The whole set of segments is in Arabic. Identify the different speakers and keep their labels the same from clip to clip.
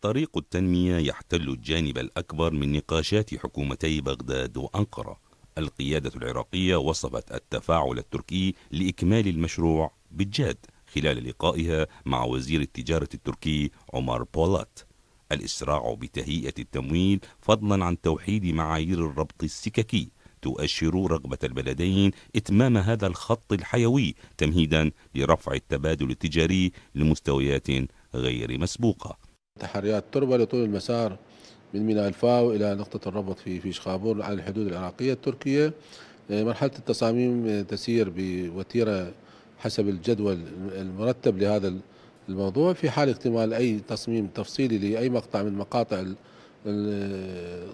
Speaker 1: طريق التنمية يحتل الجانب الأكبر من نقاشات حكومتي بغداد وأنقرة القيادة العراقية وصفت التفاعل التركي لإكمال المشروع بالجاد خلال لقائها مع وزير التجارة التركي عمر بولات الإسراع بتهيئة التمويل فضلا عن توحيد معايير الربط السككي تؤشر رغبة البلدين إتمام هذا الخط الحيوي تمهيدا لرفع التبادل التجاري لمستويات غير مسبوقة
Speaker 2: تحريات تربة لطول المسار من ميناء الفاو إلى نقطة الربط في في شخابور على الحدود العراقية التركية آه، مرحلة التصاميم تسير بوتيرة حسب الجدول المرتب لهذا الموضوع في حال اكتمال أي تصميم تفصيلي لأي مقطع من مقاطع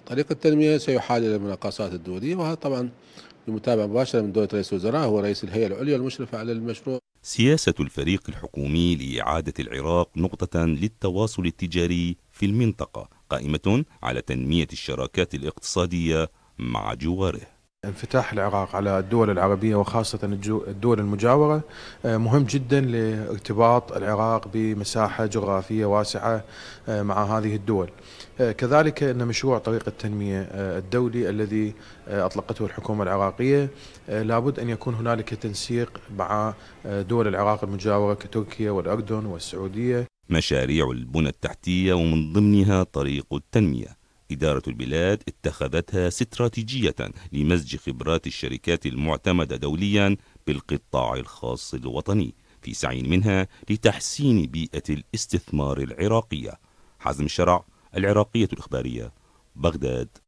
Speaker 2: طريق التنمية سيحال إلى المناقصات الدولية وهذا طبعا بمتابعة مباشرة من دولة رئيس الوزراء هو رئيس الهيئة العليا المشرفة على المشروع
Speaker 1: سياسة الفريق الحكومي لإعادة العراق نقطة للتواصل التجاري في المنطقة قائمة على تنمية الشراكات الاقتصادية مع جواره انفتاح العراق على الدول العربية وخاصة الدول المجاورة
Speaker 3: آه، مهم جدا لارتباط العراق بمساحة جغرافية واسعة آه، مع هذه الدول آه، كذلك أن مشروع طريق التنمية الدولي الذي أطلقته الحكومة العراقية لابد أن يكون هنالك تنسيق مع دول العراق المجاورة كتركيا والأردن والسعودية
Speaker 1: مشاريع البنى التحتية ومن ضمنها طريق التنمية إدارة البلاد اتخذتها استراتيجية لمزج خبرات الشركات المعتمدة دوليا بالقطاع الخاص الوطني في سعي منها لتحسين بيئة الاستثمار العراقية حزم الشرع العراقية الإخبارية بغداد